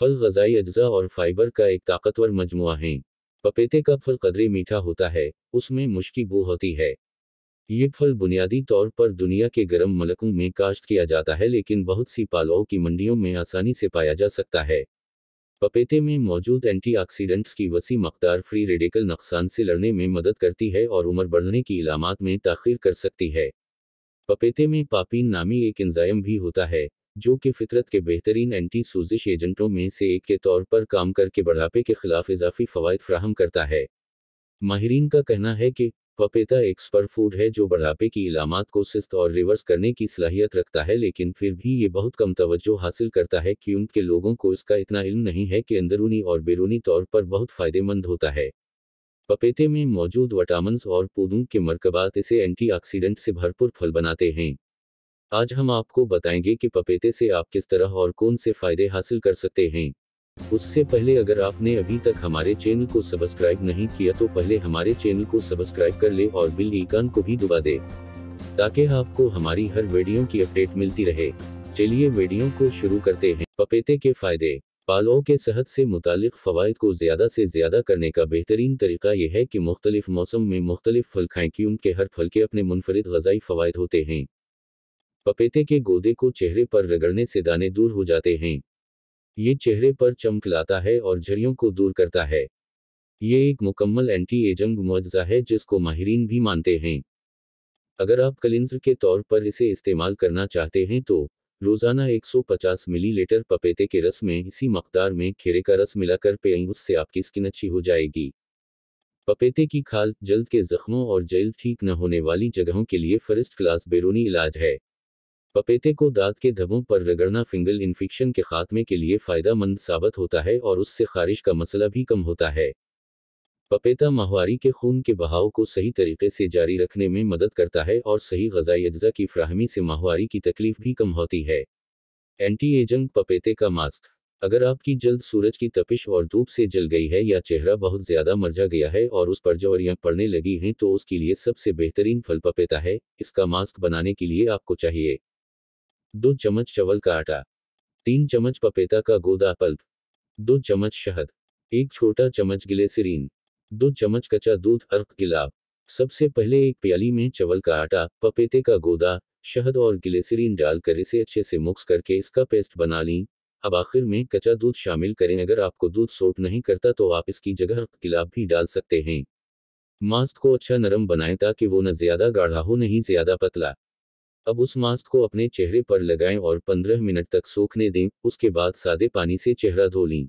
फल गजाई अज्जा और फाइबर का एक ताकतवर मजमु है पपीते का फल कदरे मीठा होता है उसमें मुश्की बू होती है ये फल बुनियादी तौर पर दुनिया के गर्म मलकों में काश्त किया जाता है लेकिन बहुत सी पालों की मंडियों में आसानी से पाया जा सकता है पपीते में मौजूद एंटीऑक्सीडेंट्स की वसी मकदार फ्री रेडिकल नुकसान से लड़ने में मदद करती है और उम्र बढ़ने की इलामत में तखिर कर सकती है पपीते में पापीन नामी एक इंजाइम भी होता है जो कि फितरत के बेहतरीन एंटी सूजिश एजेंटों में से एक के तौर पर काम करके बढ़ापे के खिलाफ इजाफी फवायद फ्राहम करता है माहरीन का कहना है कि पपेता एक स्पर फूड है जो बढ़ापे की इलामत को सिस्त और रिवर्स करने की सलाहियत रखता है लेकिन फिर भी ये बहुत कम तवज्जो हासिल करता है कि उनके लोगों को इसका इतना इल्म नहीं है कि अंदरूनी और बैरूनी तौर पर बहुत फ़ायदेमंद होता है पपेते में मौजूद वटामस और पूदों के मरकबात इसे एंटीऑक्सीडेंट से भरपूर फल बनाते हैं आज हम आपको बताएंगे कि पपीते से आप किस तरह और कौन से फायदे हासिल कर सकते हैं उससे पहले अगर आपने अभी तक हमारे चैनल को सब्सक्राइब नहीं किया तो पहले हमारे चैनल को सब्सक्राइब कर ले और बिल आइकन को भी दबा दे ताकि आपको हमारी हर वीडियो की अपडेट मिलती रहे चलिए वीडियो को शुरू करते हैं पपीते के फायदे पालों के सेहत से मुतालिक फ़वाद को ज़्यादा से ज़्यादा करने का बेहतरीन तरीका यह है कि मुख्तलिफ मौसम में मुख्तलिफ फल खाएं कि उनके हर फल के अपने मुनफरद गजाई फ़वाद होते हैं पपेते के गोदे को चेहरे पर रगड़ने से दाने दूर हो जाते हैं ये चेहरे पर चमक लाता है और झरियों को दूर करता है ये एक मुकम्मल एंटी एजेंट मुआवजा है जिसको माहरीन भी मानते हैं अगर आप कलिंज के तौर पर इसे इस्तेमाल करना चाहते हैं तो रोजाना 150 मिलीलीटर पपीते के रस में इसी मकदार में खीरे का रस मिलाकर पेयें उससे आपकी स्किन अच्छी हो जाएगी पपीते की खाल जल्द के जख्मों और जल्द ठीक न होने वाली जगहों के लिए फर्स्ट क्लास बैरूनी इलाज है पपेते को दांत के धब्बों पर रगड़ना फिंगल इन्फेक्शन के खात्मे के लिए फ़ायदा मंद साबित होता है और उससे खारिश का मसला भी कम होता है पपेता माहवारी के खून के बहाव को सही तरीके से जारी रखने में मदद करता है और सही गजाई अज्जा की फ्राहमी से माहवारी की तकलीफ भी कम होती है एंटी एजिंग पपेते का मास्क अगर आपकी जल्द सूरज की तपिश और धूप से जल गई है या चेहरा बहुत ज्यादा मरझा गया है और उस पर जवरियां पड़ने लगी हैं तो उसके लिए सबसे बेहतरीन फल पपेता है इसका मास्क बनाने के लिए आपको चाहिए दो चम्मच चवल का आटा तीन चम्मच पपेता का गोदा पल्प दो चम्मच शहद एक छोटा चम्मच सिरीन दो चम्मच कच्चा दूध अर्क गिलाब सबसे पहले एक प्याली में चवल का आटा पपीते का गोदा शहद और गिलेसरीन डालकर इसे अच्छे से मिक्स करके इसका पेस्ट बना लें अब आखिर में कच्चा दूध शामिल करें अगर आपको दूध सोट नहीं करता तो आप इसकी जगह गिलाब भी डाल सकते हैं मास्क को अच्छा नरम बनाएं ताकि वो न ज्यादा गाढ़ा हो नहीं ज्यादा पतला अब उस मास्क को अपने चेहरे पर लगाएं और 15 मिनट तक सूखने दें उसके बाद सादे पानी से चेहरा धो लें